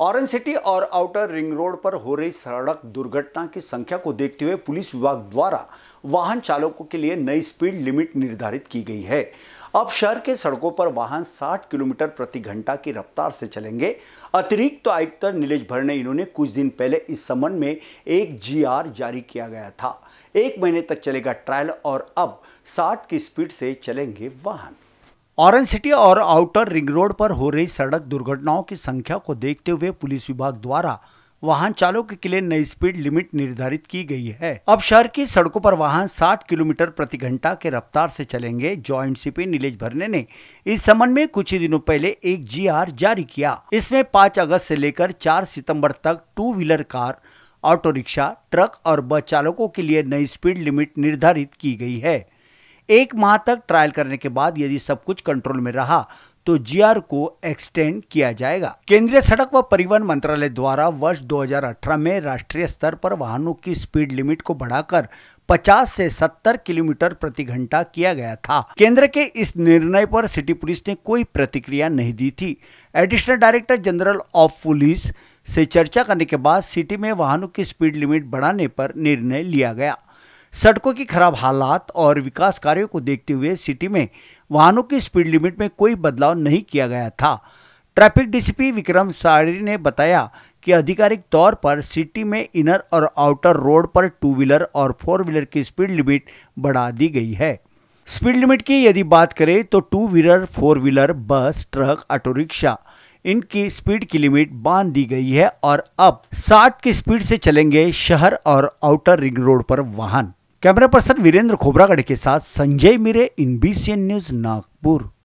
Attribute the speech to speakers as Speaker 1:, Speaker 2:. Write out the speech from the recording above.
Speaker 1: orange city और outer ring road पर हो रही सड़क दुर्घटना की संख्या को देखते हुए पुलिस विभाग द्वारा वाहन चालकों के लिए नई स्पीड लिमिट निर्धारित की गई है अब शहर के सड़कों पर वाहन 60 किलोमीटर प्रति घंटा की रफ्तार से चलेंगे अतिरिक्त तो आयुक्त नीलेष भर ने इन्होंने कुछ दिन पहले इस संबंध में एक जी जारी किया गया था एक महीने तक चलेगा ट्रायल और अब साठ की स्पीड से चलेंगे वाहन ऑरेंज सिटी और आउटर रिंग रोड पर हो रही सड़क दुर्घटनाओं की संख्या को देखते हुए पुलिस विभाग द्वारा वाहन चालक के लिए नई स्पीड लिमिट निर्धारित की गई है अब शहर की सड़कों पर वाहन 60 किलोमीटर प्रति घंटा के रफ्तार से चलेंगे जॉइंट सीपी नीलेश भरने ने इस संबंध में कुछ ही दिनों पहले एक जीआर जारी किया इसमें 5 अगस्त से लेकर 4 सितंबर तक two wheeler car auto rickshaw truck और बस चालकों के लिए नई स्पीड लिमिट निर्धारित की गई है एक माह तक ट्रायल करने के बाद यदि सब कुछ कंट्रोल में रहा तो जीआर को एक्सटेंड किया जाएगा केंद्रीय सड़क व परिवहन मंत्रालय द्वारा वर्ष 2018 में राष्ट्रीय स्तर पर वाहनों की स्पीड लिमिट को बढ़ाकर 50 से 70 किलोमीटर प्रति घंटा किया गया था केंद्र के इस निर्णय पर सिटी पुलिस ने कोई प्रतिक्रिया नहीं दी थी additional director general of police से चर्चा करने के बाद सिटी में वाहनों की स्पीड लिमिट बढ़ाने पर निर्णय लिया गया सड़कों की खराब हालात और विकास कार्यों को देखते हुए सिटी में वाहनों की स्पीड लिमिट में कोई बदलाव नहीं किया गया था ट्रैफिक डीसीपी विक्रम साड़ी ने बताया कि आधिकारिक तौर पर सिटी में इनर और आउटर रोड पर टू व्हीलर और फोर व्हीलर की स्पीड लिमिट बढ़ा दी गई है स्पीड लिमिट की यदि बात करें तो two wheeler four wheeler bus truck auto rickshaw इनकी स्पीड की लिमिट बांध दी गई है और अब 60 की स्पीड से चलेंगे शहर और आउटर रिंग रोड पर वाहन कैमरा पर्सन वीरेंद्र खोबरागढ़ के साथ Sanjay Mire in B news Nagpur